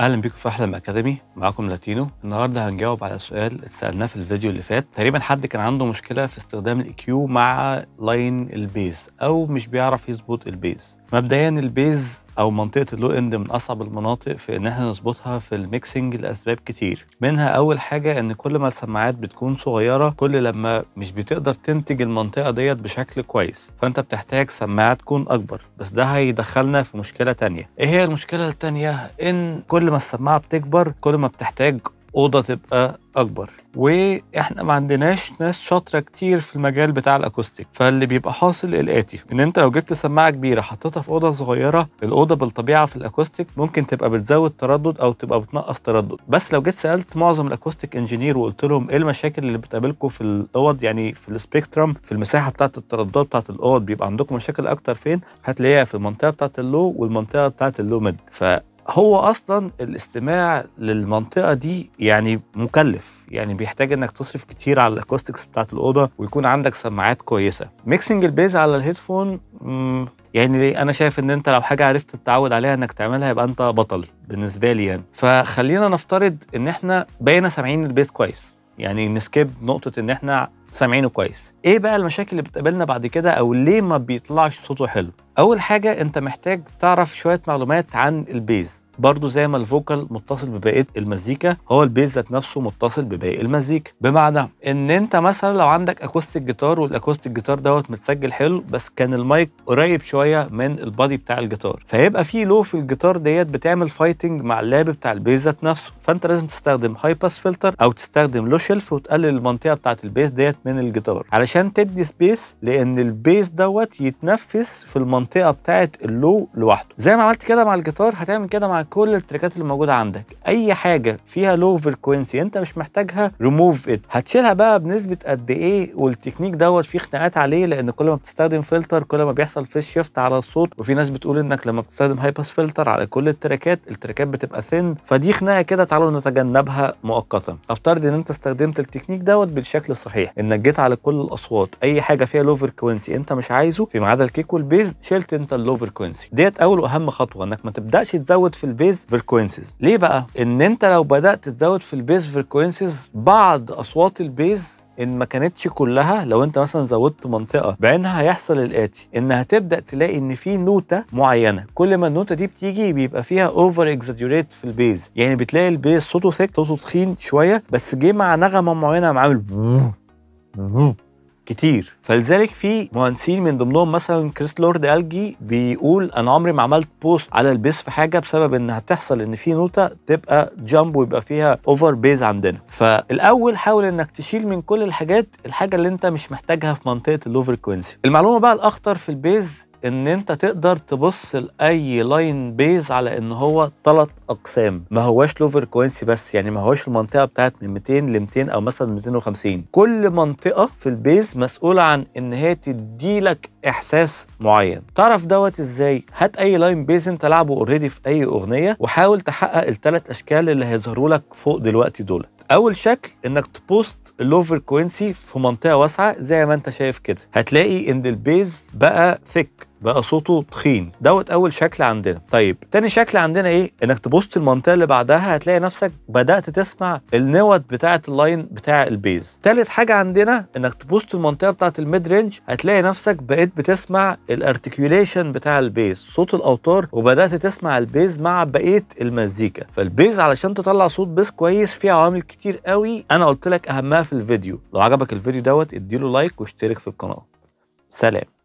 اهلا بيكم في احلام اكاديمي معاكم لاتينو النهارده هنجاوب على سؤال اتسالناه في الفيديو اللي فات تقريبا حد كان عنده مشكله في استخدام الايكيو مع لاين البيز او مش بيعرف يظبط البيز مبدئيا البيز او منطقه اللو اند من اصعب المناطق في ان احنا نظبطها في الميكسنج لاسباب كتير منها اول حاجه ان كل ما السماعات بتكون صغيره كل لما مش بتقدر تنتج المنطقه ديت بشكل كويس فانت بتحتاج سماعه تكون اكبر بس ده هيدخلنا في مشكله تانية ايه هي المشكله التانية ان كل ما السماعه بتكبر كل ما بتحتاج اوضه تبقى اكبر واحنا ما عندناش ناس شاطره كتير في المجال بتاع الاكوستيك فاللي بيبقى حاصل الاتي ان انت لو جبت سماعه كبيره حطيتها في اوضه صغيره الاوضه بالطبيعه في الاكوستيك ممكن تبقى بتزود تردد او تبقى بتنقص تردد بس لو جيت سالت معظم الاكوستيك انجينير وقلت لهم ايه المشاكل اللي بتقابلكم في الاوض يعني في السبيكترم في المساحه بتاعه الترددات بتاعه الاوض بيبقى عندكم مشاكل اكتر فين هتلاقيها في المنطقه بتاعه اللو والمنطقه بتاعه اللو ميد هو اصلا الاستماع للمنطقه دي يعني مكلف يعني بيحتاج انك تصرف كتير على الاكوستكس بتاعت الاوضه ويكون عندك سماعات كويسه ميكسنج البيز على الهيدفون يعني انا شايف ان انت لو حاجه عرفت تتعود عليها انك تعملها يبقى انت بطل بالنسبه لي يعني فخلينا نفترض ان احنا بقينا سامعين البيز كويس يعني نسكيب نقطه ان احنا سامعينه كويس ايه بقى المشاكل اللي بتقابلنا بعد كده او ليه ما بيطلعش صوته حلو اول حاجه انت محتاج تعرف شويه معلومات عن البيز برضو زي ما الفوكال متصل بباقيه المزيكا هو البيز ذات نفسه متصل بباقي المزيكا بمعنى ان انت مثلا لو عندك اكوستيك جيتار والاكوستيك جيتار دوت متسجل حلو بس كان المايك قريب شويه من البادي بتاع الجيتار فهيبقى في لو في الجيتار ديت بتعمل فايتنج مع اللاب بتاع البيز ذات نفسه فانت لازم تستخدم هاي باس فلتر او تستخدم لو شيلف وتقلل المنطقه بتاعه البيز ديت من الجيتار علشان تدي سبيس لان البيز دوت يتنفس في المنطقه بتاعه اللو لوحده زي ما عملت كده مع الجيتار هتعمل كده مع كل التريكات اللي موجوده عندك اي حاجه فيها لو فريكوينسي انت مش محتاجها ريموف ات هتشيلها بقى بنسبه قد ايه والتكنيك دوت فيه خناقات عليه لان كل ما بتستخدم فلتر كل ما بيحصل فيس شيفت على الصوت وفي ناس بتقول انك لما بتستخدم هاي باس فلتر على كل التريكات التريكات بتبقى ثن فدي خناقه كده تعالوا نتجنبها مؤقتا افترض ان انت استخدمت التكنيك دوت بالشكل الصحيح انك جيت على كل الاصوات اي حاجه فيها لو فريكوينسي انت مش عايزه في ما عدا الكيك والبيز شلت انت اللو فريكوينسي ديت اول واهم خطوه انك ما تبداش تزود في البيز فريكوينسيز ليه بقى ان انت لو بدات تزود في البيز فريكوينسيز بعض اصوات البيز ان ما كانتش كلها لو انت مثلا زودت منطقه بعينها هيحصل الاتي ان هتبدا تلاقي ان في نوته معينه كل ما النوته دي بتيجي بيبقى فيها اوفر اكزاجيريت في البيز يعني بتلاقي البيز صوته ثيك صوته تخين شويه بس جه مع نغمه معينه عامل كتير فلذلك في مهندسين من ضمنهم مثلا كريس لورد الجي بيقول انا عمري ما عملت بوست على البيس في حاجه بسبب ان هتحصل ان في نوته تبقى جامب ويبقى فيها اوفر بيز عندنا فالاول حاول انك تشيل من كل الحاجات الحاجه اللي انت مش محتاجها في منطقه اللو فريكوينسي المعلومه بقى الاخطر في البيز ان انت تقدر تبص لاي لاين بيز على ان هو ثلاث اقسام ما هواش لوفر كوينسي بس يعني ما هواش المنطقه بتاعت من 200 ل 200 او مثلا 250 كل منطقه في البيز مسؤوله عن ان هي تدي لك احساس معين تعرف دوت ازاي هات اي لاين بيز انت لعبه اوريدي في اي اغنيه وحاول تحقق الثلاث اشكال اللي هيظهروا لك فوق دلوقتي دول اول شكل انك تبوست اللوفر كوينسي في منطقه واسعه زي ما انت شايف كده هتلاقي ان البيز بقى ثيك بقى صوته تخين دوت اول شكل عندنا طيب تاني شكل عندنا ايه انك تبص المنطقه اللي بعدها هتلاقي نفسك بدات تسمع النوت بتاعه اللاين بتاع البيز تالت حاجه عندنا انك تبص المنطقه بتاعه الميد رينج هتلاقي نفسك بقيت بتسمع الارتكيوليشن بتاع البيز صوت الاوتار وبدات تسمع البيز مع بقيه المزيكا فالبيز علشان تطلع صوت بيز كويس فيه عوامل كتير قوي انا قلت لك اهمها في الفيديو لو عجبك الفيديو دوت اديله لايك واشترك في القناه سلام